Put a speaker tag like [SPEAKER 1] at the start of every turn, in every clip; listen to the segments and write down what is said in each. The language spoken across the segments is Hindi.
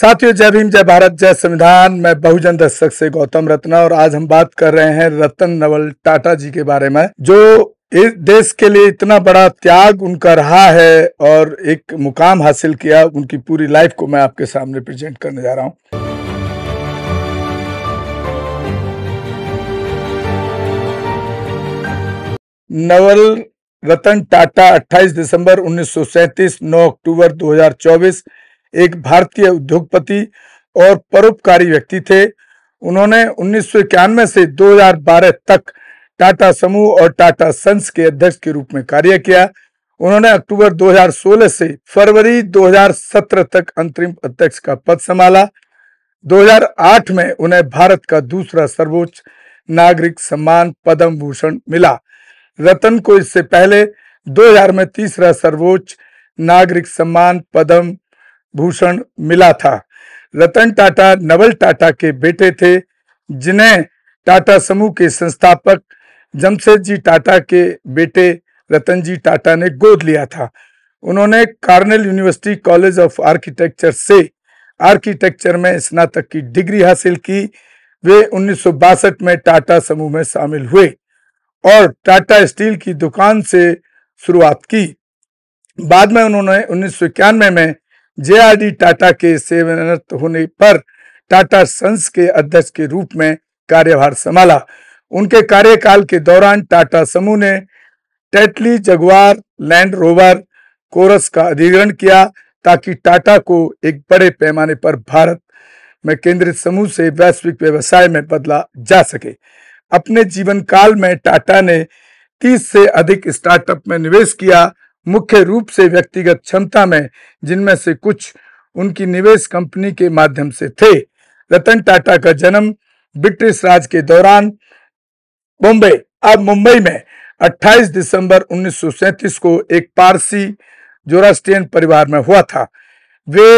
[SPEAKER 1] साथियों जय भीम जय भारत जय संविधान मैं बहुजन दर्शक से गौतम रत्ना और आज हम बात कर रहे हैं रतन नवल टाटा जी के बारे में जो इस देश के लिए इतना बड़ा त्याग उनका रहा है और एक मुकाम हासिल किया उनकी पूरी लाइफ को मैं आपके सामने प्रेजेंट करने जा रहा हूँ नवल रतन टाटा 28 दिसंबर 1937 9 अक्टूबर 2024 एक भारतीय उद्योगपति और परोपकारी व्यक्ति थे उन्होंने उन्नीस से 2012 तक टाटा समूह और टाटा सन्स के अध्यक्ष के रूप में कार्य किया उन्होंने अक्टूबर 2016 से फरवरी 2017 तक अंतरिम अध्यक्ष का पद संभाला 2008 में उन्हें भारत का दूसरा सर्वोच्च नागरिक सम्मान पद्म भूषण मिला रतन को इससे पहले 2000 में तीसरा सर्वोच्च नागरिक सम्मान पद्म भूषण मिला था रतन टाटा नवल टाटा के बेटे थे जिन्हें टाटा समूह के संस्थापक जमशेद जी टाटा के बेटे रतन जी टाटा ने गोद लिया था उन्होंने Cornell university college of architecture से आर्किटेक्चर में स्नातक की डिग्री हासिल की वे उन्नीस में टाटा समूह में शामिल हुए और टाटा स्टील की दुकान से शुरुआत की बाद में उन्होंने उन्नीस में जेआरडी टाटा के सेवनत होने पर टाटा सन्स के अध्यक्ष के रूप में कार्यभार संभाला उनके कार्यकाल के दौरान टाटा समूह ने Tetley Jaguar Land Rover Corus का अधिग्रहण किया ताकि टाटा को एक बड़े पैमाने पर भारत में केंद्रित समूह से वैश्विक व्यवसाय में बदला जा सके अपने जीवन काल में टाटा ने 30 से अधिक स्टार्टअप में निवेश किया मुख्य रूप से व्यक्तिगत क्षमता में जिनमें से कुछ उनकी निवेश कंपनी के माध्यम से थे रतन टाटा का जन्म ब्रिटिश राज के दौरान बॉम्बे अब मुंबई में 28 दिसंबर 1937 को एक पारसी जोरास्ट्रियन परिवार में हुआ था वे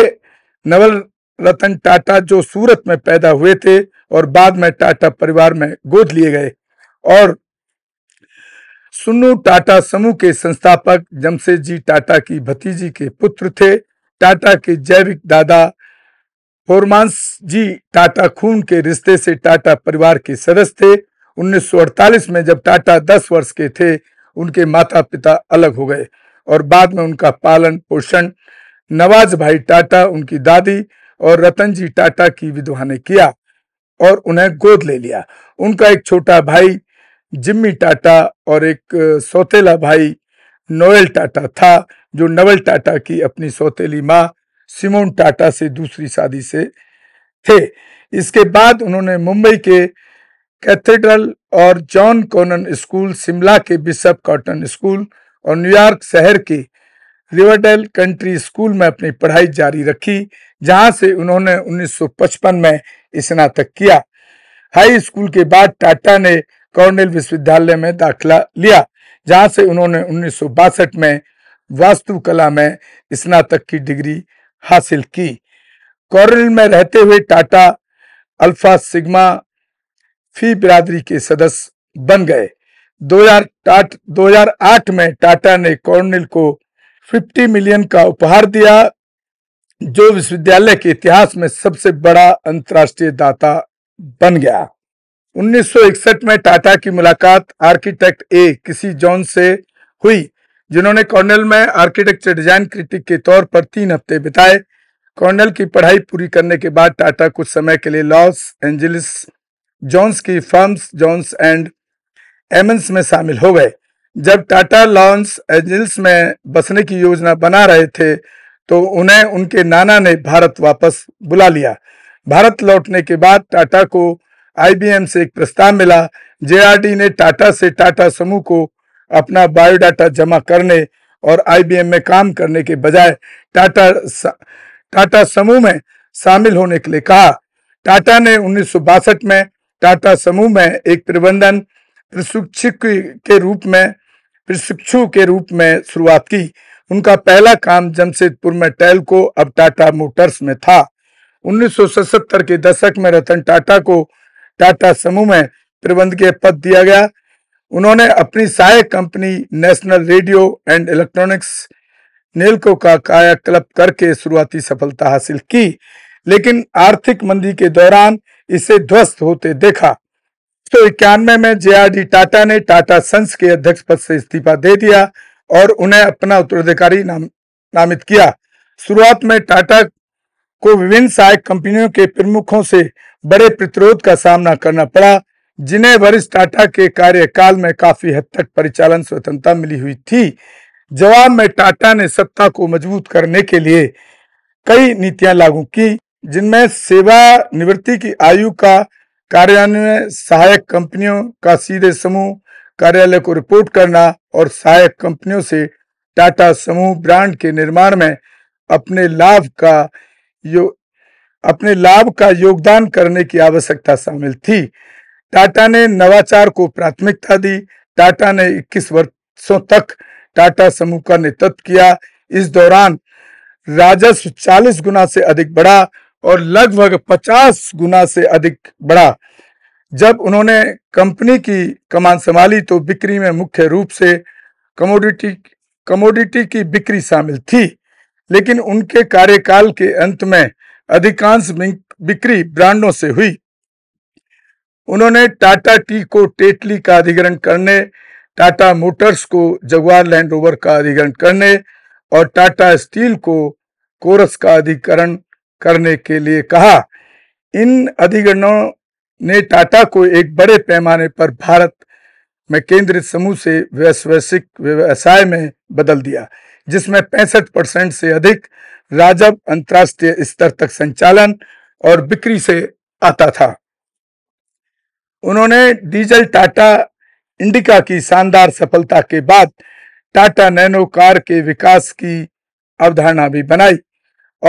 [SPEAKER 1] नवल रतन टाटा जो सूरत में पैदा हुए थे और बाद में टाटा परिवार में गोद लिए गए और सुन्नू टाटा समूह के संस्थापक जमशेद जी टाटा की भतीजी के पुत्र थे टाटा के जैविक दादा फोरमांस जी टाटा खून के रिश्ते से टाटा परिवार के सदस्य थे 1948 में जब टाटा 10 वर्ष के थे उनके माता पिता अलग हो गए और बाद में उनका पालन पोषण नवाज भाई टाटा उनकी दादी और रतन जी टाटा की विधवा ने किया और उन्हें गोद ले लिया उनका एक छोटा भाई जिम्मी टाटा और एक सौतेला भाई नोएल टाटा था जो नवल टाटा की अपनी सौतेली माँ सिमोन टाटा से दूसरी शादी से थे इसके बाद उन्होंने मुंबई के कैथेड्रल और जॉन कॉनन स्कूल शिमला के बिशप कॉटन स्कूल और न्यूयॉर्क शहर के रिवरडेल कंट्री स्कूल में अपनी पढ़ाई जारी रखी जहां से उन्होंने 1955 में स्नातक किया हाई स्कूल के बाद टाटा ने कॉर्नेल विश्वविद्यालय में दाखिला लिया जहां से उन्होंने उन्नीस में वास्तुकला में स्नातक की डिग्री हासिल की कॉर्नेल में रहते हुए टाटा अल्फा सिग्मा फी बिरादरी के सदस्य बन गए 2008 में टाटा ने कॉर्नेल को 50 मिलियन का उपहार दिया जो विश्वविद्यालय के इतिहास में सबसे बड़ा अंतर्राष्ट्रीय दाता बन गया 1961 में टाटा की मुलाकात आर्किटेक्ट ए किसी जॉन से हुई जिन्होंने कॉर्नल में आर्किटेक्चर डिजाइन क्रिटिक के तौर पर तीन हफ्ते बिताए कॉर्नल की पढ़ाई पूरी करने के बाद टाटा कुछ समय के लिए लॉस एंजलिस जॉन्स की फर्म्स जॉन्स एंड एमंस में शामिल हो गए जब टाटा लॉन्स एंजल्स में बसने की योजना बना रहे थे तो उन्हें उनके नाना ने भारत वापस बुला लिया भारत लौटने के बाद टाटा को आईबीएम से एक प्रस्ताव मिला जेआरडी ने टाटा से टाटा समूह को अपना बायोडाटा जमा करने और आईबीएम में काम करने के बजाय टाटा टाटा समूह में शामिल होने के लिए कहा टाटा ने उन्नीस में टाटा समूह में एक प्रबंधन प्रशिक्षक के रूप में प्रशिक्षु के रूप में शुरुआत की उनका पहला काम जमशेदपुर में टेलको अब टाटा मोटर्स में था 1977 के दशक में रतन टाटा को टाटा समूह में प्रबंध के पद दिया गया उन्होंने अपनी सहायक company National Radio and Electronics Nelco का कायाकल्प करके शुरुआती सफलता हासिल की लेकिन आर्थिक मंदी के दौरान इसे ध्वस्त होते देखा तो इक्यानवे में जे टाटा ने टाटा सन्स के अध्यक्ष पद से इस्तीफा दे दिया और उन्हें अपना उत्तराधिकारी नाम नामित किया शुरुआत में टाटा को विभिन्न सहायक कंपनियों के प्रमुखों से बड़े प्रतिरोध का सामना करना पड़ा जिन्हें वरिष्ठ टाटा के कार्यकाल में काफी हद तक परिचालन स्वतंत्रता मिली हुई थी जवाब में टाटा ने सत्ता को मजबूत करने के लिए कई नीतियां लागू की जिनमें सेवा निवृत्ति की आयु का कार्यान्वयन सहायक कंपनियों का सीधे समूह कार्यालय को रिपोर्ट करना और सहायक कंपनियों से टाटा समूह ब्रांड के निर्माण में अपने लाभ का यो अपने लाभ का योगदान करने की आवश्यकता शामिल थी टाटा ने नवाचार को प्राथमिकता दी टाटा ने 21 वर्षों तक टाटा समूह का नेतृत्व किया इस दौरान राजस्व 40 गुना से अधिक बढ़ा और लगभग 50 गुना से अधिक बढ़ा जब उन्होंने कंपनी की कमान संभाली तो बिक्री में मुख्य रूप से कमोडिटी कमोडिटी की बिक्री शामिल थी लेकिन उनके कार्यकाल के अंत में अधिकांश बिक्री ब्रांडों से हुई उन्होंने टाटा टी को टेटली का अधिग्रहण करने टाटा मोटर्स को जगवार लैंड रोवर का अधिग्रहण करने और टाटा स्टील को कोरस का अधिकरण करने के लिए कहा इन अधिग्रहणों ने टाटा को एक बड़े पैमाने पर भारत में केंद्रित समूह से वैश्विक व्यवसाय में बदल दिया जिसमें पैंसठ परसेंट से अधिक राजव अंतरराष्ट्रीय स्तर तक संचालन और बिक्री से आता था उन्होंने डीजल टाटा इंडिका की शानदार सफलता के बाद टाटा नैनो कार के विकास की अवधारणा भी बनाई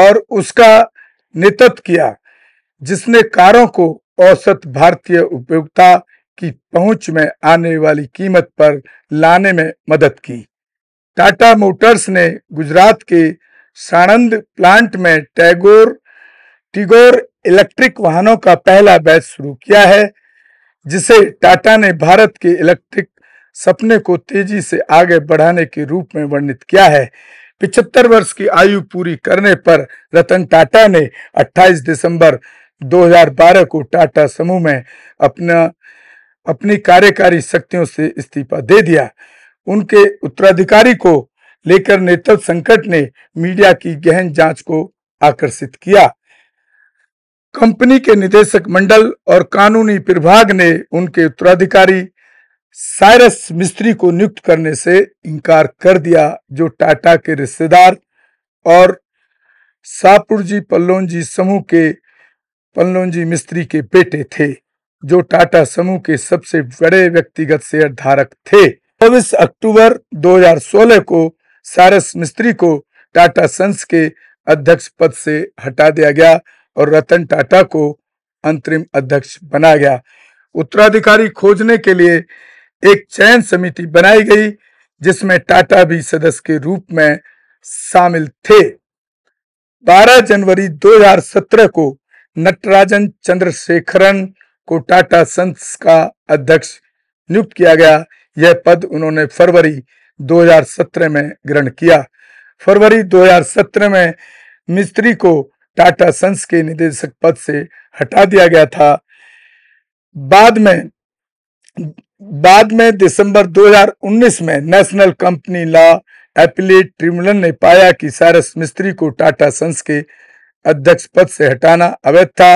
[SPEAKER 1] और उसका नेतृत्व किया जिसने कारों को औसत भारतीय उपयोगिता की पहुंच में आने वाली कीमत पर लाने में मदद की टाटा मोटर्स ने गुजरात के सानंद प्लांट में टैगोर टिगोर इलेक्ट्रिक वाहनों का पहला बैच शुरू किया है जिसे टाटा ने भारत के इलेक्ट्रिक सपने को तेजी से आगे बढ़ाने के रूप में वर्णित किया है पिछहत्तर वर्ष की आयु पूरी करने पर रतन टाटा ने 28 दिसंबर 2012 को टाटा समूह में अपना अपनी कार्यकारी शक्तियों से इस्तीफा दे दिया उनके उत्तराधिकारी को लेकर नेतल संकट ने मीडिया की गहन जांच को आकर्षित किया कंपनी के निदेशक मंडल और कानूनी प्रभाग ने उनके उत्तराधिकारी साइरस मिस्त्री को नियुक्त करने से इनकार कर दिया जो टाटा के रिश्तेदार और सापुरजी पल्लोंजी समूह के जी मिस्त्री के बेटे थे जो टाटा समूह के सबसे बड़े व्यक्तिगत शेयर धारक थे चौबीस अक्टूबर 2016 को सारस मिस्त्री को टाटा सन्स के अध्यक्ष पद से हटा दिया गया और रतन टाटा को अंतरिम अध्यक्ष बनाया गया उत्तराधिकारी खोजने के लिए एक चयन समिति बनाई गई जिसमें टाटा भी सदस्य के रूप में शामिल थे 12 जनवरी 2017 को नटराजन चंद्रशेखरन को टाटा संस का अध्यक्ष नियुक्त किया गया यह पद उन्होंने फरवरी 2017 में ग्रहण किया फरवरी 2017 में मिस्त्री को टाटा सन्स के निदेशक पद से हटा दिया गया था बाद में बाद में दिसंबर 2019 में National Company Law Appellate Tribunal ने पाया कि सारस मिस्त्री को टाटा सन्स के अध्यक्ष पद से हटाना अवैध था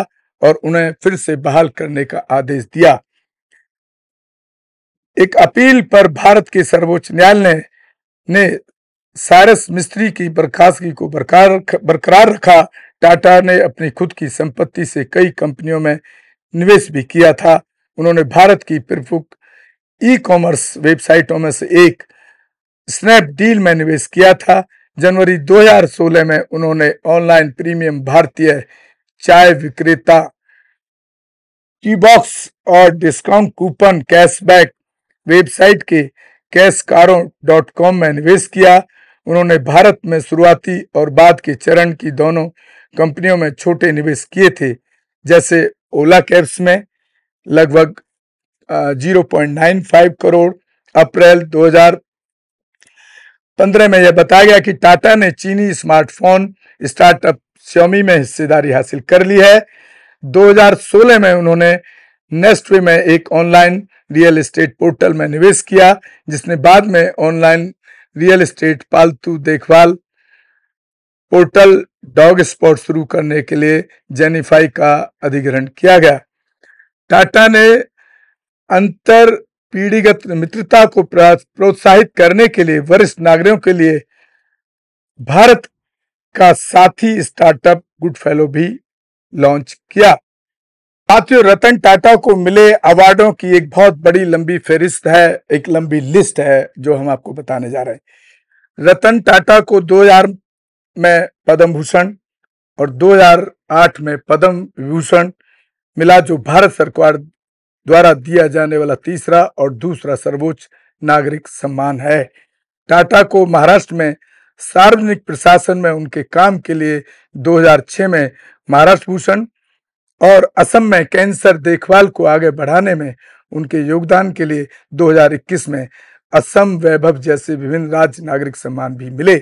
[SPEAKER 1] और उन्हें फिर से बहाल करने का आदेश दिया एक अपील पर भारत के सर्वोच्च न्यायालय ने सारस मिस्त्री की बर्खास्तगी को बरकरार बरकरार रखा टाटा ने अपनी खुद की संपत्ति से कई कंपनियों में निवेश भी किया था उन्होंने भारत की प्रमुख ई कॉमर्स वेबसाइटों में से एक स्नैपडील में निवेश किया था जनवरी 2016 में उन्होंने ऑनलाइन प्रीमियम भारतीय चाय विक्रेता टी बॉक्स और डिस्काउंट कूपन कैशबैक वेबसाइट के कैशकारों डॉट कॉम में निवेश किया उन्होंने भारत में शुरुआती और बाद के चरण की दोनों कंपनियों में छोटे निवेश किए थे जैसे ओला कैब्स में लगभग 0.95 करोड़ अप्रैल 2015 में यह बताया गया कि टाटा ने चीनी स्मार्टफोन स्टार्टअप स्वामी में हिस्सेदारी हासिल कर ली है 2016 में उन्होंने नेस्टवे में एक ऑनलाइन रियल एस्टेट पोर्टल में निवेश किया जिसने बाद में ऑनलाइन रियल एस्टेट पालतू देखभाल पोर्टल डॉग स्पॉट शुरू करने के लिए जेनिफाई का अधिग्रहण किया गया टाटा ने अंतर पीढ़ीगत मित्रता को प्रोत्साहित करने के लिए वरिष्ठ नागरिकों के लिए भारत का साथी स्टार्टअप गुड फेलो भी लॉन्च किया साथियों रतन टाटा को मिले अवार्डों की एक बहुत बड़ी लंबी फेरिस्त है एक लंबी लिस्ट है जो हम आपको बताने जा रहे हैं रतन टाटा को 2000 में पद्म भूषण और 2008 में पद्म विभूषण मिला जो भारत सरकार द्वारा दिया जाने वाला तीसरा और दूसरा सर्वोच्च नागरिक सम्मान है टाटा को महाराष्ट्र में सार्वजनिक प्रशासन में उनके काम के लिए 2006 में महाराष्ट्र भूषण और असम में कैंसर देखभाल को आगे बढ़ाने में उनके योगदान के लिए 2021 में असम वैभव जैसे विभिन्न राज्य नागरिक सम्मान भी मिले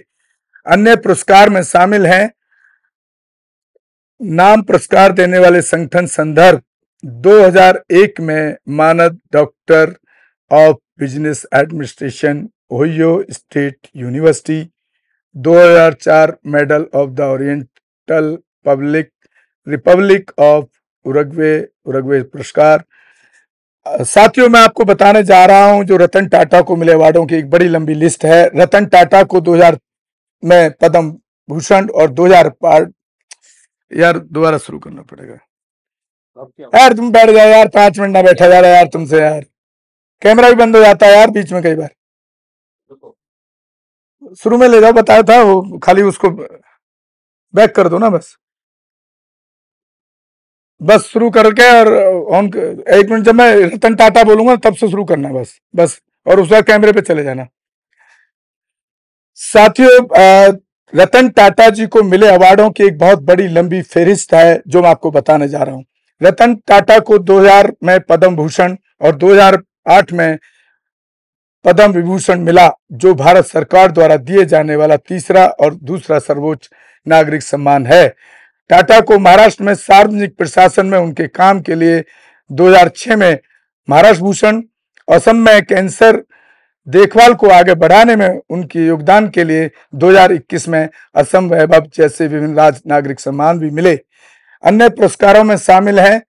[SPEAKER 1] अन्य पुरस्कार में शामिल हैं नाम पुरस्कार देने वाले संगठन संदर्भ 2001 में मानद doctor of business administration Ohio State University 2004 medal of the Oriental Public Republic of Uruguay Uruguay पुरस्कार साथियों मैं आपको बताने जा रहा हूं जो रतन टाटा को मिले अवार्डों की एक बड़ी लंबी लिस्ट है रतन टाटा को 2000 में पद्म भूषण और 2000 यार दोबारा शुरू करना पड़ेगा यार तुम बैठ जाओ यार पांच मिनट ना बैठा जा रहा यार तुमसे यार कैमरा भी बंद हो जाता है यार बीच में कई बार शुरू में ले जाओ बताया था वो खाली उसको बैक कर दो ना बस बस शुरू करके और ऑन एक मिनट जब मैं रतन टाटा बोलूंगा तब से शुरू करना बस बस और उस वक्त कैमरे पे चले जाना साथियों रतन टाटा जी को मिले अवार्डों की एक बहुत बड़ी लंबी फेरिस्त है जो मैं आपको बताने जा रहा हूँ रतन टाटा को 2000 में पद्म भूषण और 2008 में पद्म विभूषण मिला जो भारत सरकार द्वारा दिए जाने वाला तीसरा और दूसरा सर्वोच्च नागरिक सम्मान है टाटा को महाराष्ट्र में सार्वजनिक प्रशासन में उनके काम के लिए 2006 में महाराष्ट्र भूषण असम में कैंसर देखभाल को आगे बढ़ाने में उनके योगदान के लिए 2021 में असम वैभव जैसे विभिन्न राज्य नागरिक सम्मान भी मिले अन्य पुरस्कारों में शामिल है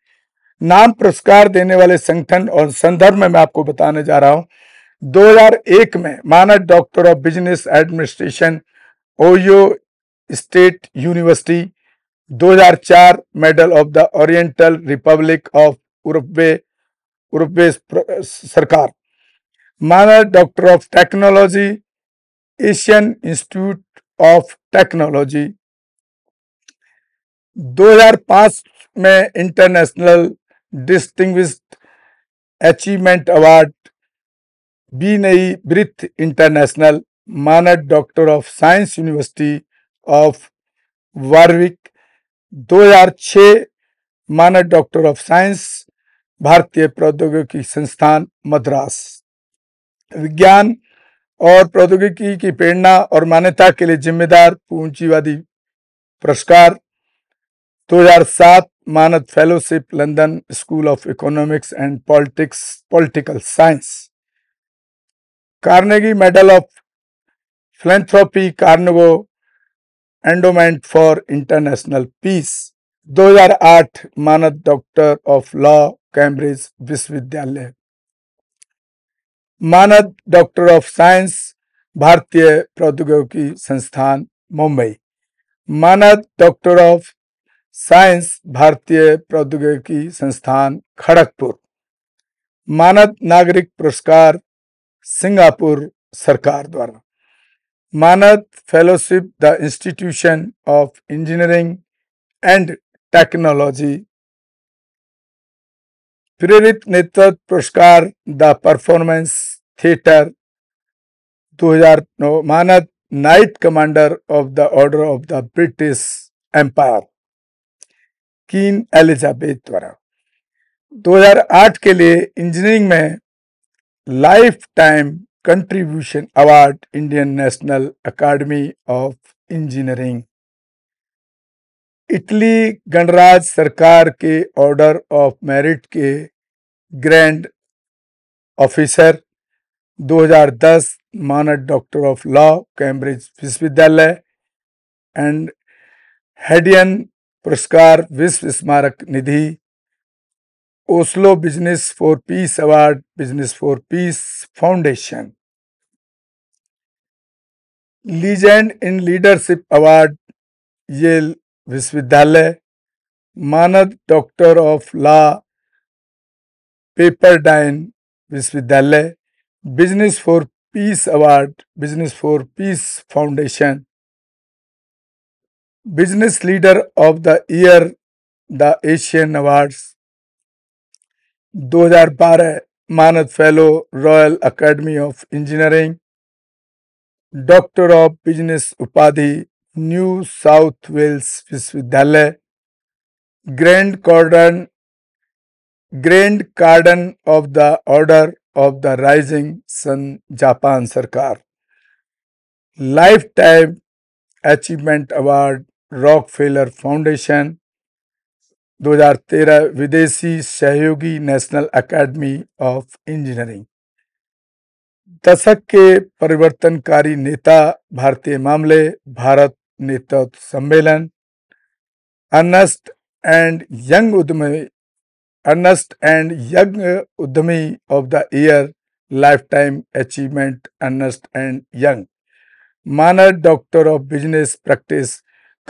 [SPEAKER 1] नाम पुरस्कार देने वाले संगठन और संदर्भ में मैं आपको बताने जा रहा हूँ 2001 में मानद doctor of business administration Ohio State University 2004 medal of the Oriental Republic of Uruguay Uruguay सरकार मानद doctor of technology Asian Institute of Technology 2005 में international distinguished achievement award B'nai B'rith international मानद doctor of science University of Warwick 2006 मानद डॉक्टर ऑफ साइंस भारतीय प्रौद्योगिकी संस्थान मद्रास विज्ञान और प्रौद्योगिकी की प्रेरणा और मान्यता के लिए जिम्मेदार पूंजीवादी पुरस्कार 2007 मानद fellowship London School of Economics and Politics Political Science Carnegie Medal of Philanthropy Carnegie Endowment for International Peace 2008 मानद डॉक्टर ऑफ लॉ कैम्ब्रिज विश्वविद्यालय मानद डॉक्टर ऑफ साइंस भारतीय प्रौद्योगिकी संस्थान मुंबई मानद डॉक्टर ऑफ साइंस भारतीय प्रौद्योगिकी संस्थान खड़गपुर मानद नागरिक पुरस्कार सिंगापुर सरकार द्वारा मानद fellowship the Institution of Engineering and Technology प्रेरित नेतृत्व पुरस्कार द परफॉर्मेंस थिएटर 2009 मानद Knight Commander of the order of the British Empire Queen Elizabeth द्वारा 2008 के लिए इंजीनियरिंग में lifetime contribution award Indian National Academy of Engineering Italy गणराज सरकार के ऑर्डर ऑफ मेरिट के ग्रैंड ऑफिसर 2010 मानद डॉक्टर ऑफ लॉ कैम्ब्रिज विश्वविद्यालय एंड हेडियन पुरस्कार विश्व स्मारक निधि Oslo business for peace award business for peace foundation legend in leadership award ये विश्वविद्यालय मानद डॉक्टर ऑफ लॉ पेपरडाइन विश्वविद्यालय business for peace award business for peace foundation business leader of the year the Asian awards 2012 मानद fellow Royal Academy of Engineering doctor of business उपाधि न्यू साउथ वेल्स विश्वविद्यालय Grand Cordon Grand Cordon of the order of the Rising Sun Japan सरकार lifetime achievement award Rockefeller foundation 2013 विदेशी सहयोगी नेशनल एकेडमी ऑफ इंजीनियरिंग दशक के परिवर्तनकारी नेता भारतीय मामले भारत नेतृत्व सम्मेलन अनस्ट एंड यंग उद्यमी अनस्ट एंड यंग उद्यमी of the year lifetime achievement Ernst and Young मानद doctor of business practice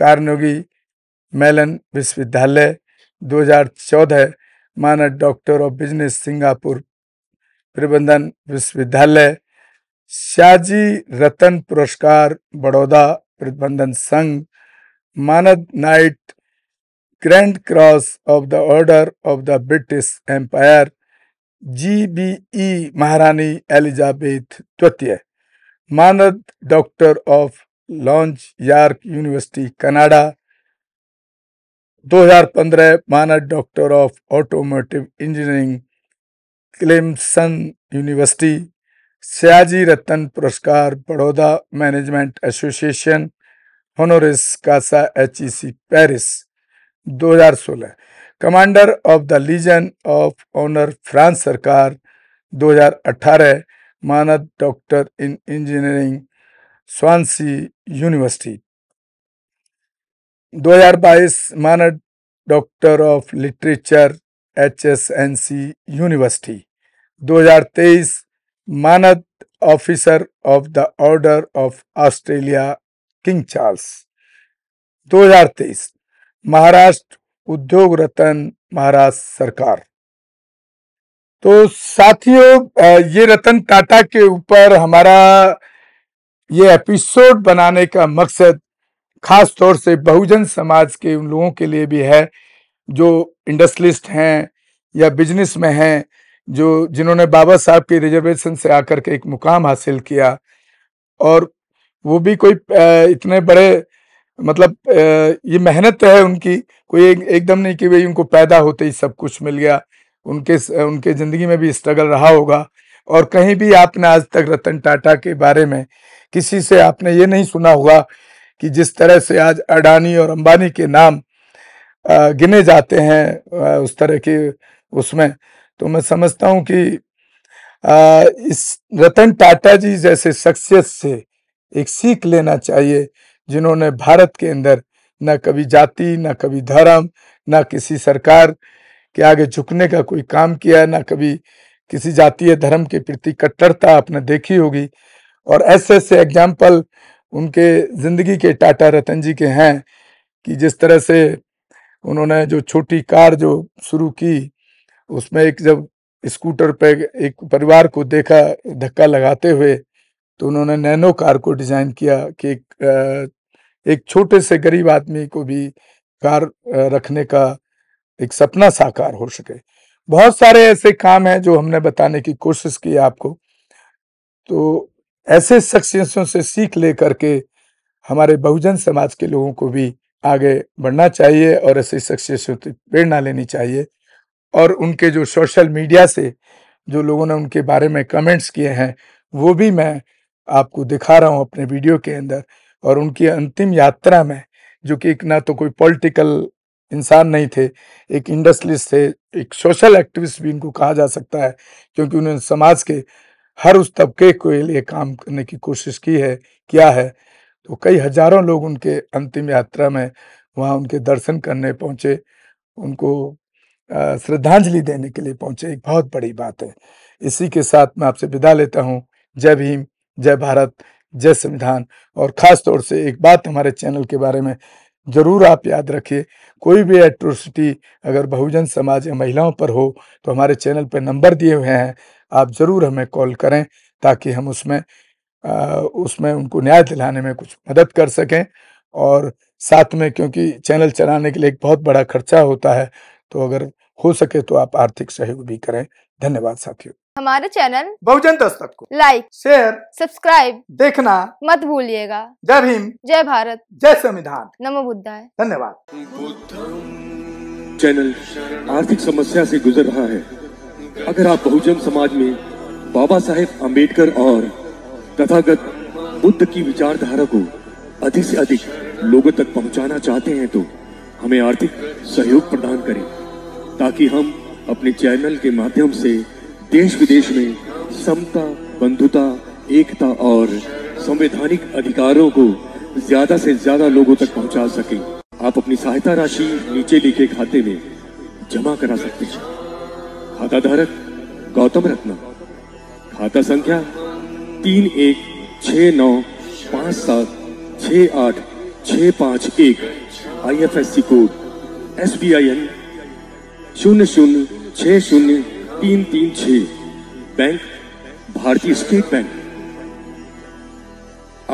[SPEAKER 1] Carnegie Mellon विश्वविद्यालय 2014 मानद डॉक्टर ऑफ बिजनेस सिंगापुर प्रबंधन विश्वविद्यालय शाजी रतन पुरस्कार बड़ौदा प्रबंधन संघ मानद knight grand cross of the order of the British Empire G B E महारानी एलिजाबेथ द्वितीय मानद doctor of laws York university Canada 2015 मानद doctor of automotive engineering Clemson university Sayaji Ratan पुरस्कार Baroda management association honoris causa H E C Paris 2016 commander of the legion of honour France सरकार 2018 मानद doctor in engineering Swansea university 2022 मानद doctor of literature H S N C University 2023 मानद officer of the order of Australia King Charles 2023 Maharashtra Udyog Ratan Maharashtra सरकार तो साथियों ये रतन टाटा के ऊपर हमारा ये एपिसोड बनाने का मकसद खास तौर से बहुजन समाज के उन लोगों के लिए भी है जो इंडस्ट्रियलिस्ट हैं या बिजनेस में हैं जो जिन्होंने बाबा साहब की रिजर्वेशन से आकर के एक मुकाम हासिल किया और वो भी कोई इतने बड़े मतलब ये मेहनत तो है उनकी कोई एकदम नहीं कि भाई उनको पैदा होते ही सब कुछ मिल गया उनके उनके ज़िंदगी में भी स्ट्रगल रहा होगा और कहीं भी आपने आज तक रतन टाटा के बारे में किसी से आपने ये नहीं सुना होगा कि जिस तरह से आज अडानी और अंबानी के नाम गिने जाते हैं उस तरह के उसमें तो मैं समझता हूं कि इस रतन टाटा जी जैसे शख्सियत से एक सीख लेना चाहिए जिन्होंने भारत के अंदर न कभी जाति न कभी धर्म न किसी सरकार के आगे झुकने का कोई काम किया न कभी किसी जातीय धर्म के प्रति कट्टरता आपने देखी होगी और ऐसे ऐसे एग्जाम्पल उनके ज़िंदगी के टाटा रतन जी के हैं कि जिस तरह से उन्होंने जो छोटी कार जो शुरू की उसमें एक जब स्कूटर पे एक परिवार को देखा धक्का लगाते हुए तो उन्होंने नैनो कार को डिज़ाइन किया कि एक एक छोटे से गरीब आदमी को भी कार रखने का एक सपना साकार हो सके बहुत सारे ऐसे काम हैं जो हमने बताने की कोशिश की आपको तो ऐसे शख्सियतों से सीख ले करके हमारे बहुजन समाज के लोगों को भी आगे बढ़ना चाहिए और ऐसे शख्सियतों से प्रेरणा लेनी चाहिए और उनके जो सोशल मीडिया से जो लोगों ने उनके बारे में कमेंट्स किए हैं वो भी मैं आपको दिखा रहा हूँ अपने वीडियो के अंदर और उनकी अंतिम यात्रा में जो कि एक ना तो कोई पॉलिटिकल इंसान नहीं थे एक इंडस्ट्रिस्ट थे एक सोशल एक्टिविस्ट भी इनको कहा जा सकता है क्योंकि उन्होंने समाज के हर उस तबके के लिए काम करने की कोशिश की है किया है तो कई हजारों लोग उनके अंतिम यात्रा में वहाँ उनके दर्शन करने पहुँचे उनको श्रद्धांजलि देने के लिए पहुँचे एक बहुत बड़ी बात है इसी के साथ मैं आपसे विदा लेता हूँ जय भीम जय भारत जय संविधान और ख़ास तौर से एक बात हमारे चैनल के बारे में ज़रूर आप याद रखिए कोई भी एट्रोसिटी अगर बहुजन समाज या महिलाओं पर हो तो हमारे चैनल पर नंबर दिए हुए हैं आप ज़रूर हमें कॉल करें ताकि हम उसमें आ, उसमें उनको न्याय दिलाने में कुछ मदद कर सकें और साथ में क्योंकि चैनल चलाने के लिए एक बहुत बड़ा खर्चा होता है तो अगर हो सके तो आप आर्थिक सहयोग भी करें धन्यवाद साथियों हमारे चैनल बहुजन दस्तक को लाइक शेयर सब्सक्राइब देखना मत भूलिएगा जय भीम जय भारत जय संविधान नमो बुद्धा धन्यवाद चैनल आर्थिक समस्या से गुजर रहा है अगर आप बहुजन समाज में बाबा साहेब अम्बेडकर और तथागत बुद्ध की विचारधारा को अधिक से अधिक लोगों तक पहुंचाना चाहते हैं तो हमें आर्थिक सहयोग प्रदान करें ताकि हम अपने चैनल के माध्यम से देश विदेश में समता बंधुता एकता और संवैधानिक अधिकारों को ज्यादा से ज्यादा लोगों तक पहुंचा सकें आप अपनी सहायता राशि नीचे लिखे खाते में जमा करा सकते हैं खाता धारक गौतम रत्न खाता संख्या तीन एक छ नौ पाँच सात छ आठ छ पाँच एक I F S C code S B I N शून्य शून्य छ शून्य तीन तीन छ बैंक भारतीय स्टेट बैंक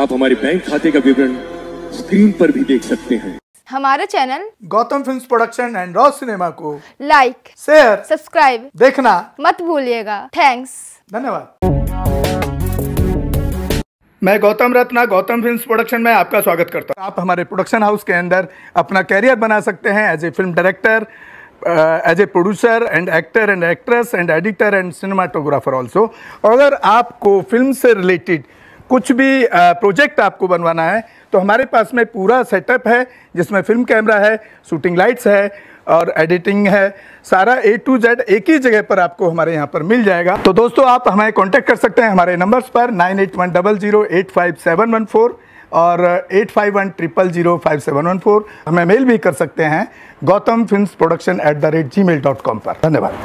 [SPEAKER 1] आप हमारे बैंक खाते का विवरण स्क्रीन पर भी देख सकते हैं हमारे channel Gautam film production and Raw cinema को लाइक शेयर सब्सक्राइब देखना मत भूलिएगा थैंक्स धन्यवाद मैं गौतम रत्ना गौतम फिल्म्स प्रोडक्शन में आपका स्वागत करता हूँ आप हमारे प्रोडक्शन हाउस के अंदर अपना कैरियर बना सकते हैं as a film director as a producer and actor and actress and editor and cinematographer also अगर आपको फिल्म से रिलेटेड कुछ भी प्रोजेक्ट uh, आपको बनवाना है तो हमारे पास में पूरा सेटअप है जिसमें फिल्म कैमरा है शूटिंग लाइट्स है और एडिटिंग है सारा ए टू जेड एक ही जगह पर आपको हमारे यहाँ पर मिल जाएगा तो दोस्तों आप हमें कॉन्टैक्ट कर सकते हैं हमारे नंबर्स पर nine eight one double zero eight five seven one four और eight five one triple zero five seven one four हमें मेल भी कर सकते हैं Gautam film production at the rate G mail dot com पर धन्यवाद